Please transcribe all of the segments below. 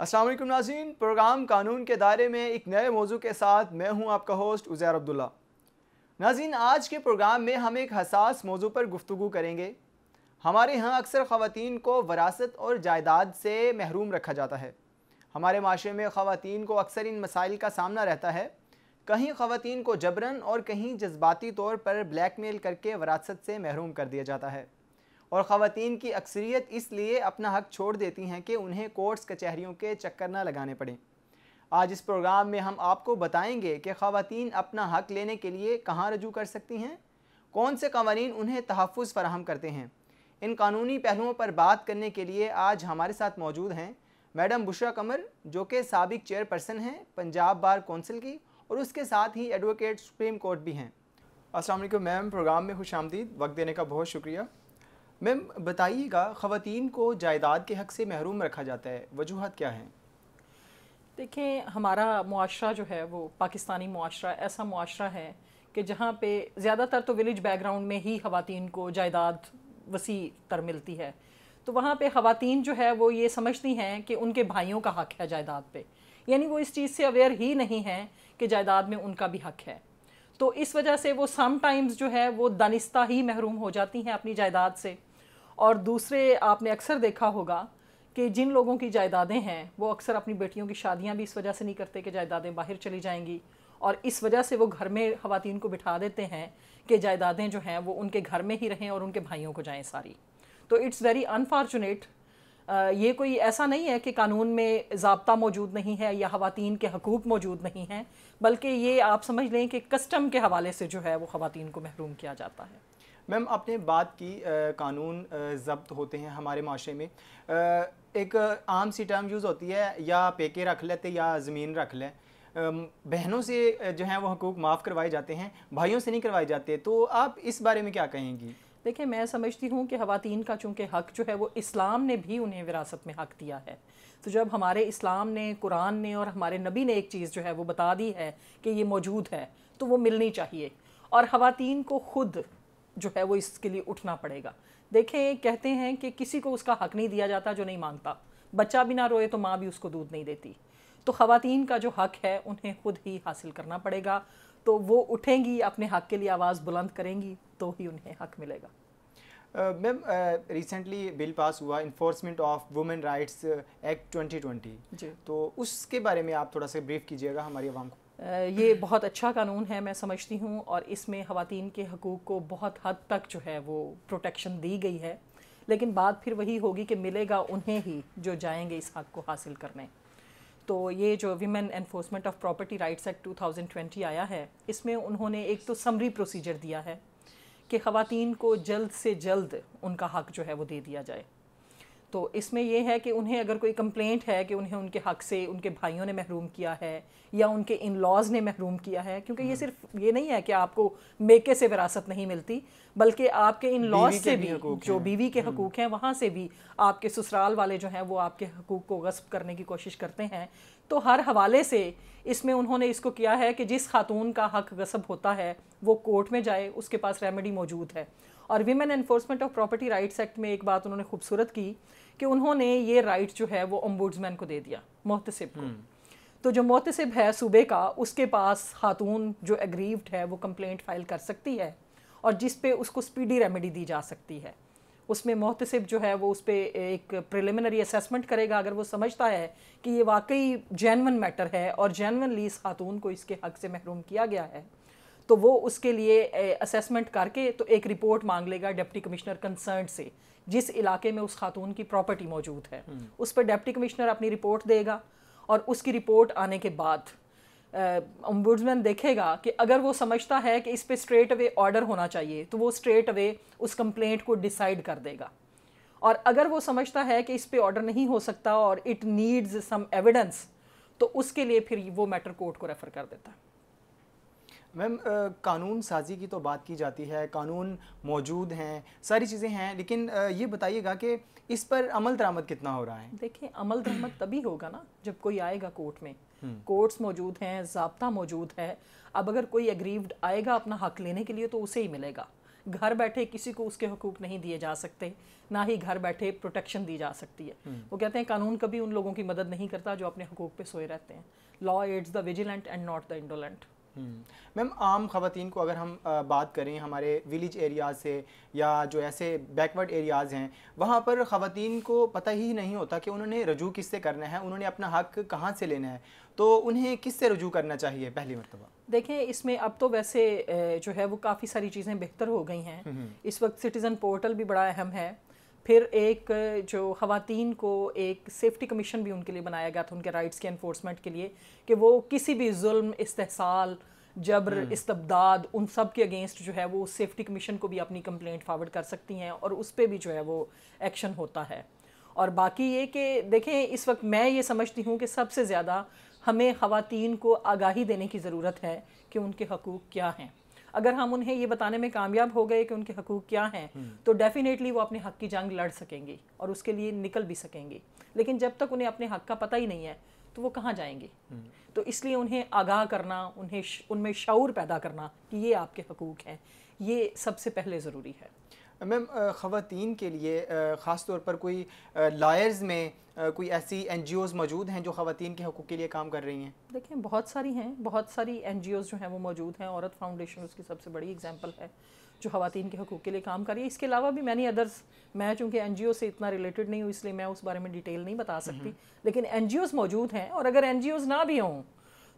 असलम नाजीन प्रोग्राम कानून के दायरे में एक नए मौजू के साथ मैं हूं आपका होस्ट उज़ैर अब्दुल्ला नाजीन आज के प्रोग्राम में हम एक हसास मौजू पर गुफ्तु करेंगे हमारे यहाँ अक्सर ख़वान को वरासत और जायदाद से महरूम रखा जाता है हमारे माशरे में ख़वान को अक्सर इन मसाइल का सामना रहता है कहीं ख़वान को जबरन और कहीं जज्बाती तौर पर ब्लैक मेल करके वरासत से महरूम कर दिया जाता है और ख़वान की अक्सरियत इसलिए अपना हक छोड़ देती हैं कि उन्हें कोर्ट्स कचहरीों के चक्कर ना लगाने पड़ें आज इस प्रोग्राम में हम आपको बताएंगे कि ख़वान अपना हक लेने के लिए कहाँ रजू कर सकती हैं कौन से कवानीन उन्हें तहफ़ फ़राहम करते हैं इन कानूनी पहलुओं पर बात करने के लिए आज हमारे साथ मौजूद हैं मैडम बुशरा कमर जो कि सबक चेयरपर्सन हैं पंजाब बार कौंसिल की और उसके साथ ही एडवोकेट सुप्रीम कोर्ट भी हैं असल मैम प्रोग्राम में खुश आमदीद वक्त देने का बहुत शुक्रिया मैम बताइएगा ख़वान को जायदाद के हक़ से महरूम रखा जाता है वजूहत क्या हैं देखें हमारा मुआरा जो है वो पाकिस्तानी मुआरा ऐसा मुआरा है कि जहाँ पे ज़्यादातर तो विलेज बैकग्राउंड में ही ख़वातीन को जायदाद वसी तर मिलती है तो वहाँ पे ख़वातीन जो है वो ये समझती हैं कि उनके भाइयों का हक़ है जायदाद पे यानी वो इस चीज़ से अवेयर ही नहीं हैं कि जायदाद में उनका भी हक़ है तो इस वजह से वो समटाइम्स जो है वो दानिस्ता ही महरूम हो जाती हैं अपनी जायदाद से और दूसरे आपने अक्सर देखा होगा कि जिन लोगों की जायदादें हैं वो अक्सर अपनी बेटियों की शादियां भी इस वजह से नहीं करते कि जायदादें बाहर चली जाएंगी और इस वजह से वो घर में खुवान को बिठा देते हैं कि जायदादें जो हैं वो उनके घर में ही रहें और उनके भाइयों को जाएँ सारी तो इट्स वेरी अनफॉर्चुनेट ये कोई ऐसा नहीं है कि कानून में जबता मौजूद नहीं है या खुवान के हकूक़ मौजूद नहीं हैं बल्कि ये आप समझ लें कि कस्टम के हवाले से जो है वो खातन को महरूम किया जाता है मैम आपने बात की आ, कानून जब्त होते हैं हमारे माशरे में आ, एक आम सी टर्म यूज़ होती है या पेके रख लेते या ज़मीन रख लें बहनों से जो है वो हकूक माफ़ करवाए जाते हैं भाइयों से नहीं करवाए जाते तो आप इस बारे में क्या कहेंगी देखिए मैं समझती हूँ कि ख़वान का चूँकि हक जो है वो इस्लाम ने भी उन्हें विरासत में हक दिया है तो जब हमारे इस्लाम ने कुरान ने और हमारे नबी ने एक चीज़ जो है वो बता दी है कि ये मौजूद है तो वो मिलनी चाहिए और ख़वान को ख़ुद जो है वो इसके लिए उठना पड़ेगा देखें कहते हैं कि किसी को उसका हक नहीं दिया जाता जो नहीं मांगता बच्चा भी ना रोए तो माँ भी उसको दूध नहीं देती तो ख़वातीन का जो हक है उन्हें खुद ही हासिल करना पड़ेगा तो वो उठेंगी अपने हक के लिए आवाज़ बुलंद करेंगी तो ही उन्हें हक मिलेगा मैम रिसेंटली बिल पास हुआ enforcement of women rights act 2020 जी तो उसके बारे में आप थोड़ा सा ब्रीफ कीजिएगा हमारी आवाम को ये बहुत अच्छा कानून है मैं समझती हूँ और इसमें ख़वान के हकूक़ को बहुत हद तक जो है वो प्रोटेक्शन दी गई है लेकिन बात फिर वही होगी कि मिलेगा उन्हें ही जो जाएंगे इस हक़ को हासिल करने तो ये जो women enforcement of property rights act 2020 आया है इसमें उन्होंने एक तो समरी प्रोसीजर दिया है कि ख़वान को जल्द से जल्द उनका हक़ जो है वो दे दिया जाए तो इसमें यह है कि उन्हें अगर कोई कंप्लेंट है कि उन्हें उनके हक़ से उनके भाइयों ने महरूम किया है या उनके इन लॉज़ ने महरूम किया है क्योंकि ये हम्म। सिर्फ ये नहीं है कि आपको मेके से विरासत नहीं मिलती बल्कि आपके इन लॉज से भी, भी जो बीवी के हम्म। हकूक़ हैं वहाँ से भी आपके ससुराल वाले जो हैं वो आपके हकूक़ को गस्प करने की कोशिश करते हैं तो हर हवाले से इसमें उन्होंने इसको किया है कि जिस खातून का हक गसब होता है वो कोर्ट में जाए उसके पास रेमेडी मौजूद है और women enforcement of property rights act में एक बात उन्होंने खूबसूरत की कि उन्होंने ये राइट जो है वो अम्बुड्समैन को दे दिया मोहतसिब को हम्म। तो जो मोहतसिब है सूबे का उसके पास खातून जो एग्रीव्ड है वो कंप्लेंट फाइल कर सकती है और जिस पे उसको स्पीडी रेमेडी दी जा सकती है उसमें मोहतसिब जो है वो उस पर एक प्रिलिमिनरी असेसमेंट करेगा अगर वो समझता है कि ये वाकई जैनवन मैटर है और जैनवनली इस खातून को इसके हक से महरूम किया गया है तो वो उसके लिए असेसमेंट करके तो एक रिपोर्ट मांग लेगा डिप्टी कमिश्नर कंसर्न से जिस इलाके में उस खातून की प्रॉपर्टी मौजूद है हम्म। उस पर डिप्टी कमिश्नर अपनी रिपोर्ट देगा और उसकी रिपोर्ट आने के बाद अम्बुड्समैन देखेगा कि अगर वो समझता है कि इस पर स्ट्रेट अवे ऑर्डर होना चाहिए तो वो स्ट्रेट अवे उस कंप्लेंट को डिसाइड कर देगा और अगर वो समझता है कि इस पर ऑर्डर नहीं हो सकता और इट नीड्स सम एविडेंस तो उसके लिए फिर वो मैटर कोर्ट को रेफ़र कर देता है मैम कानून साजी की तो बात की जाती है कानून मौजूद हैं सारी चीज़ें हैं लेकिन आ, ये बताइएगा कि इस पर अमल दरामद कितना हो रहा है देखिए अमल दरामद तभी होगा ना जब कोई आएगा कोर्ट में हम्म। कोर्ट्स मौजूद हैं जबता मौजूद है अब अगर कोई अग्रीव्ड आएगा अपना हक लेने के लिए तो उसे ही मिलेगा घर बैठे किसी को उसके हकूक नहीं दिए जा सकते ना ही घर बैठे प्रोटेक्शन दी जा सकती है हम्म। वो कहते हैं कानून कभी उन लोगों की मदद नहीं करता जो अपने हकूक पे सोए रहते हैं law it's the vigilant and not the indolent hmm. Ma'am आम ख़वान को अगर हम आ, बात करें हमारे विलेज एरियाज से या जो ऐसे बैकवर्ड एरियाज़ हैं वहाँ पर ख़वान को पता ही नहीं होता कि उन्होंने रजू किससे करना है उन्होंने अपना हक कहाँ से लेना है तो उन्हें किससे रजू करना चाहिए पहली मरतबा देखें इसमें अब तो वैसे जो है वो काफ़ी सारी चीज़ें बेहतर हो गई हैं हम्म। इस वक्त सिटीज़न पोर्टल भी बड़ा अहम है फिर एक जो खातन को एक सेफ्टी कमीशन भी उनके लिए बनाया गया था उनके राइट्स के इन्फोर्समेंट के लिए कि वो किसी भी जुल्म इस्तेसाल जबर हम्म। इस्तबदाद उन सब के अगेंस्ट जो है वो सेफ्टी कमीशन को भी अपनी कंप्लेंट फॉर्वर्ड कर सकती हैं और उस पर भी जो है वो एक्शन होता है और बाकी ये कि देखें इस वक्त मैं ये समझती हूँ कि सबसे ज़्यादा हमें खातन को आगाही देने की ज़रूरत है कि उनके हकूक़ क्या हैं अगर हम उन्हें ये बताने में कामयाब हो गए कि उनके हकूक़ क्या हैं हम्म। तो डेफ़िनेटली वो अपने हक की जंग लड़ सकेंगी और उसके लिए निकल भी सकेंगी लेकिन जब तक उन्हें अपने हक का पता ही नहीं है तो वो कहाँ जाएंगे हम्म। तो इसलिए उन्हें आगाह करना उन्हें उनमें शौर पैदा करना कि ये आपके हकूक़ हैं ये सबसे पहले ज़रूरी है मैम ख़वान के लिए ख़ास तौर पर कोई लॉयर्स में कोई ऐसी एन मौजूद हैं जो खातन के हकूक़ के लिए काम कर रही हैं देखिए बहुत सारी हैं बहुत सारी एन जो हैं वो मौजूद हैं औरत फाउंडेशन उसकी सबसे बड़ी एग्जाम्पल है जो खातन के हकूक़ के लिए काम कर रही है इसके अलावा भी मैनी अदर्स मैं चूँकि एन से इतना रिलेटेड नहीं हूँ इसलिए मैं उस बारे में डिटेल नहीं बता सकती हम्म। लेकिन एन मौजूद हैं और अगर एन ना भी हों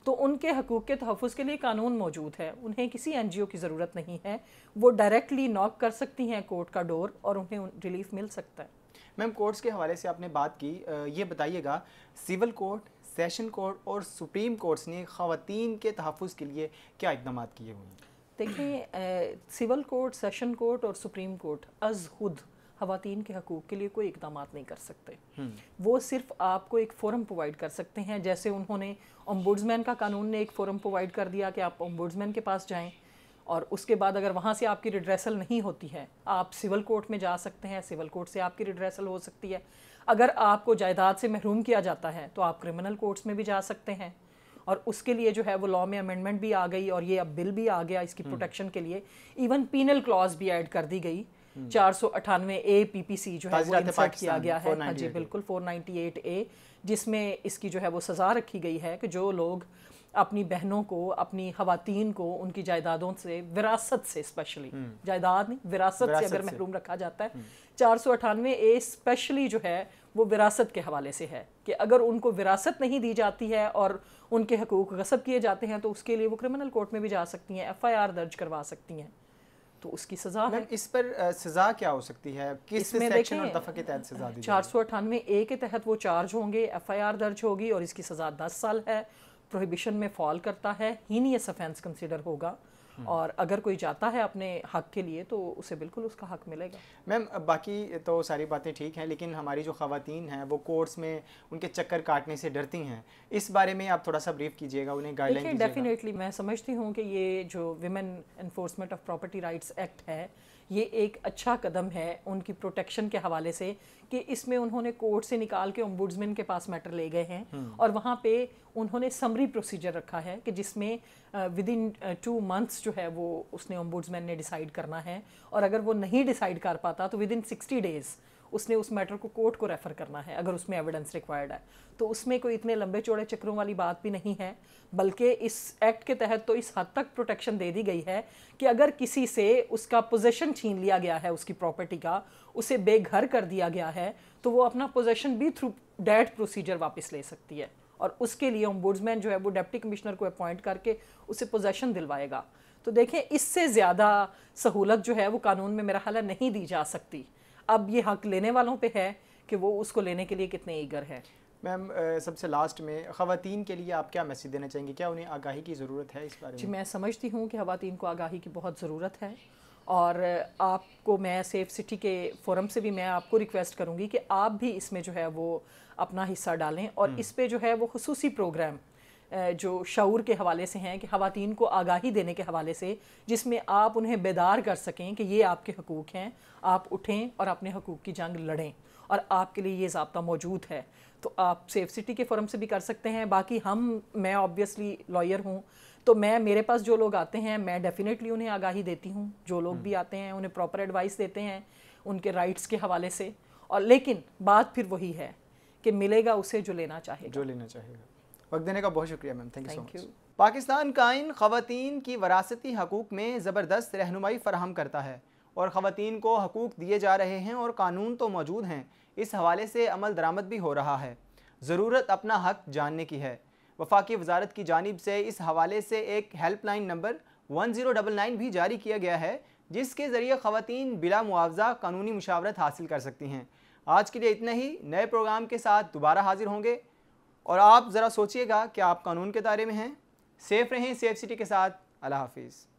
तो उनके हकूक़ के तहफ़ के लिए कानून मौजूद है उन्हें किसी एन जी ओ की ज़रूरत नहीं है वो डायरेक्टली नॉक कर सकती हैं कोर्ट का डोर और उन्हें रिलीफ मिल सकता है मैम कोर्ट्स के हवाले से आपने बात की ये बताइएगा सिविल कोर्ट सेशन कोर्ट और सुप्रीम कोर्ट्स ने खातन के तहफ़ के लिए क्या इकदाम किए हुए हैं देखिए सिविल कोर्ट सेशन कोर्ट और सुप्रीम कोर्ट अज खुद खातन के हकूक़ के लिए कोई इकदाम नहीं कर सकते हम्म। वो सिर्फ आपको एक फोरम प्रोवाइड कर सकते हैं जैसे उन्होंने ओम्बुड्समैन का कानून ने एक फोरम प्रोवाइड कर दिया कि आप ओम्बुड्समैन के पास जाए और उसके बाद अगर वहाँ से आपकी रिड्रेसल नहीं होती है आप सिविल कोर्ट में जा सकते हैं सिविल कोर्ट से आपकी रिड्रेसल हो सकती है अगर आपको जायदाद से महरूम किया जाता है तो आप क्रिमिनल कोर्ट्स में भी जा सकते हैं और उसके लिए जो है वो लॉ में अमेंडमेंट भी आ गई और ये अब बिल भी आ गया इसकी प्रोटेक्शन हम्म। के लिए इवन पीनल क्लॉज भी ऐड कर दी गई हम्म। चार अठानवे ए पी पी सी जो है वो इंसर्ट किया गया है हाँ जी बिल्कुल 498 ए जिसमें इसकी जो है वो सज़ा रखी गई है कि जो लोग अपनी बहनों को अपनी खातन को उनकी जायदादों से विरासत से स्पेशली हम्म। जायदाद नहीं विरासत, विरासत से अगर महरूम रखा जाता है हम्म। चार सौ अठानवे ए स्पेशली जो है वो विरासत के हवाले से है कि अगर उनको विरासत नहीं दी जाती है और उनके हकूक़ गसब किए जाते हैं तो उसके लिए वो क्रिमिनल कोर्ट में भी जा सकती हैं एफ़ आई आर दर्ज करवा सकती हैं तो उसकी सजा है मतलब इस पर सजा क्या हो सकती है किस सेक्शन और दफा के तहत सजा दी चार सौ अठानवे ए के तहत वो चार्ज होंगे एफआईआर दर्ज होगी और इसकी सजा दस साल है प्रोहिबिशन में फॉल करता है हीनियस ऑफेंस कंसिडर होगा हम्म। और अगर कोई जाता है अपने हक के लिए तो उसे बिल्कुल उसका हक मिलेगा मैम बाकी तो सारी बातें ठीक हैं लेकिन हमारी जो खातन हैं वो कोर्ट्स में उनके चक्कर काटने से डरती हैं इस बारे में आप थोड़ा सा ब्रीफ कीजिएगा उन्हें गाइडलाइन डेफिनेटली मैं समझती हूँ कि ये जो women enforcement of property rights act है ये एक अच्छा कदम है उनकी प्रोटेक्शन के हवाले से कि इसमें उन्होंने कोर्ट से निकाल के ओम्बुड्समैन के पास मैटर ले गए हैं हम्म। और वहाँ पे उन्होंने समरी प्रोसीजर रखा है कि जिसमें विद इन टू मंथ्स जो है वो उसने ओम्बुड्समैन ने डिसाइड करना है और अगर वो नहीं डिसाइड कर पाता तो विद इन सिक्सटी डेज़ उसने उस मैटर को कोर्ट को रेफ़र करना है अगर उसमें एविडेंस रिक्वायर्ड है तो उसमें कोई इतने लंबे चौड़े चक्रों वाली बात भी नहीं है बल्कि इस एक्ट के तहत तो इस हद तक प्रोटेक्शन दे दी गई है कि अगर किसी से उसका पोजेशन छीन लिया गया है उसकी प्रॉपर्टी का उसे बेघर कर दिया गया है तो वो अपना पोजेशन भी थ्रू डेट प्रोसीजर वापस ले सकती है और उसके लिए ओम्बुड्समैन जो है वो डेप्टी कमिश्नर को अपॉइंट करके उसे पोजेशन दिलवाएगा तो देखें इससे ज़्यादा सहूलत जो है वो कानून में मेरा हाल नहीं दी जा सकती अब ये हक लेने वालों पे है कि वो उसको लेने के लिए कितने ईगर है मैम सबसे लास्ट में ख़वान के लिए आप क्या मैसेज देना चाहेंगे क्या उन्हें आगाही की ज़रूरत है इस बारे में जी मैं समझती हूँ कि ख़वान को आगाही की बहुत ज़रूरत है और आपको मैं सेफ सिटी के फोरम से भी मैं आपको रिक्वेस्ट करूँगी कि आप भी इसमें जो है वो अपना हिस्सा डालें और हम्म। इस पर जो है वो खसूसी प्रोग्राम जो शूर के हवाले से हैं कि खातन को आगाही देने के हवाले से जिसमें आप उन्हें बेदार कर सकें कि ये आपके हकूक़ हैं आप उठें और अपने हकूक़ की जंग लड़ें और आपके लिए ये जबता मौजूद है तो आप सेफ सिटी के फोरम से भी कर सकते हैं बाकी हम मैं ऑब्वियसली लॉयर हूँ तो मैं मेरे पास जो लोग आते हैं मैं डेफ़िनेटली उन्हें आगाही देती हूँ जो लोग भी हम्म। आते हैं उन्हें प्रॉपर एडवाइस देते हैं उनके राइट्स के हवाले से और लेकिन बात फिर वही है कि मिलेगा उसे जो लेना चाहे जो लेना चाहेगा वक्त देने का बहुत शुक्रिया ma'am thank you so much Pakistan कायन खातन की वरासती हकूक़ में ज़बरदस्त रहनुमाई फराहम करता है और ख़वान को हकूक़ दिए जा रहे हैं और कानून तो मौजूद हैं इस हवाले से अमल दरामद भी हो रहा है ज़रूरत अपना हक जानने की है वफाकी वजारत की जानब से इस हवाले से एक helpline number one zero double nine भी जारी किया गया है जिसके ज़रिए ख़वान बिला मुआवजा कानूनी मुशावरत हासिल कर सकती हैं आज के लिए इतना ही नए प्रोग्राम के साथ दोबारा हाजिर होंगे और आप ज़रा सोचिएगा कि आप कानून के दायरे में हैं सेफ़ रहें सेफ सिटी के साथ अल्लाह हाफिज़